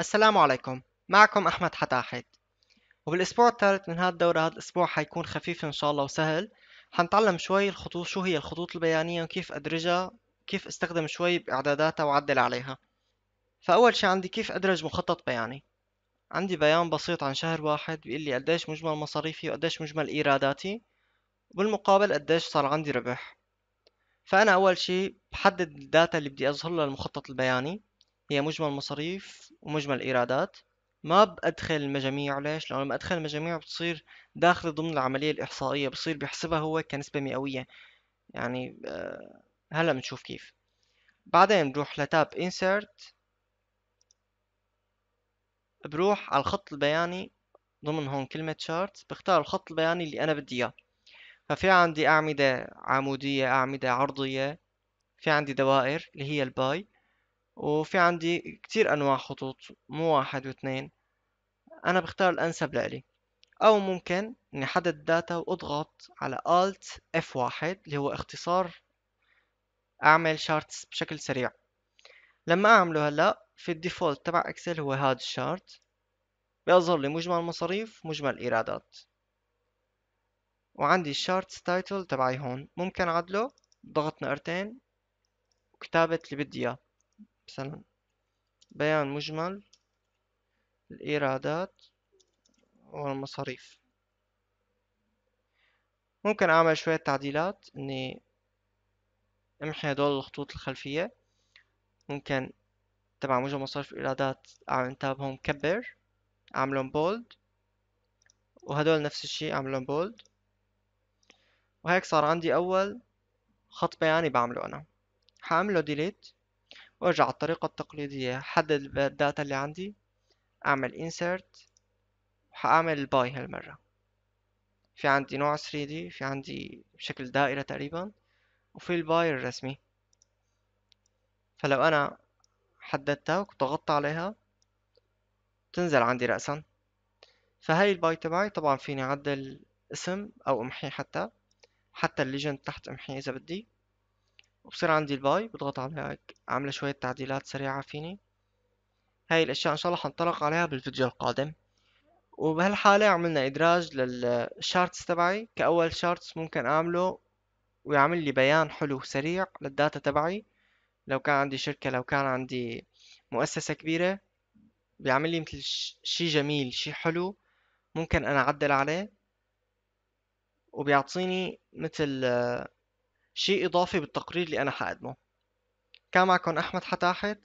السلام عليكم معكم أحمد حتاحت وبالأسبوع الثالث من هذا الدورة هذا الأسبوع حيكون خفيف إن شاء الله وسهل حنتعلم شوي الخطوط شو هي الخطوط البيانية وكيف أدرجها كيف استخدم شوي بإعداداتها وعدل عليها فأول شي عندي كيف أدرج مخطط بياني عندي بيان بسيط عن شهر واحد بيقول لي قديش مجمل مصاريفي وقديش مجمل إيراداتي وبالمقابل قديش صار عندي ربح فأنا أول شي بحدد الداتا اللي بدي أظهر للمخطط البياني هي مجمل مصاريف ومجمل ايرادات ما بأدخل المجاميع ليش؟ لأنه لما أدخل المجاميع بتصير داخلة ضمن العملية الإحصائية بصير بيحسبها هو كنسبة مئوية يعني آه، هلا بنشوف كيف بعدين بروح لتاب انسرت بروح على الخط البياني ضمن هون كلمة شارت بختار الخط البياني اللي أنا بدي إياه ففي عندي أعمدة عمودية أعمدة عرضية في عندي دوائر اللي هي الباي وفي عندي كتير أنواع خطوط مو واحد واثنين أنا بختار الأنسب لإلي أو ممكن إني أحدد الداتا وأضغط على Alt F1 اللي هو اختصار أعمل شارتس بشكل سريع لما أعمله هلأ في الديفولت تبع إكسل هو هاد الشارت بيظهر لي مجمل المصاريف مجمل الإيرادات وعندي الشارتس تايتل تبعي هون ممكن عدله ضغط نقرتين وكتابة اللي بدي إياه مثلا بيان مجمل الإيرادات والمصاريف ممكن أعمل شوية تعديلات إني أمحي هدول الخطوط الخلفية ممكن تبع مجمل مصاريف الإيرادات أعمل تابهم كبر أعملهم بولد وهدول نفس الشي أعملهم بولد وهيك صار عندي أول خط بياني بعمله أنا حأعمله ديليت وارجع الطريقة التقليدية حدد الداتا اللي عندي اعمل insert وحاعمل باي هالمرة في عندي نوع 3D في عندي شكل دائرة تقريبا وفي الباي الرسمي فلو انا حددتها وضغطت عليها تنزل عندي رأسا فهي الباي تبعي طبعا فيني اعدل اسم او امحيه حتى حتى الليجند تحت امحيه اذا بدي وبصير عندي الباي بضغط عليها هيك عاملة شوية تعديلات سريعة فيني هاي الأشياء إن شاء الله حنطلق عليها بالفيديو القادم وبهالحالة عملنا إدراج للشارتس تبعي كأول شارتس ممكن أعمله ويعمل لي بيان حلو سريع للداتا تبعي لو كان عندي شركة لو كان عندي مؤسسة كبيرة بيعمل لي مثل شي جميل شي حلو ممكن أنا أعدل عليه وبيعطيني مثل شيء إضافي بالتقرير اللي أنا حقدمه كان معكم أحمد حتاحت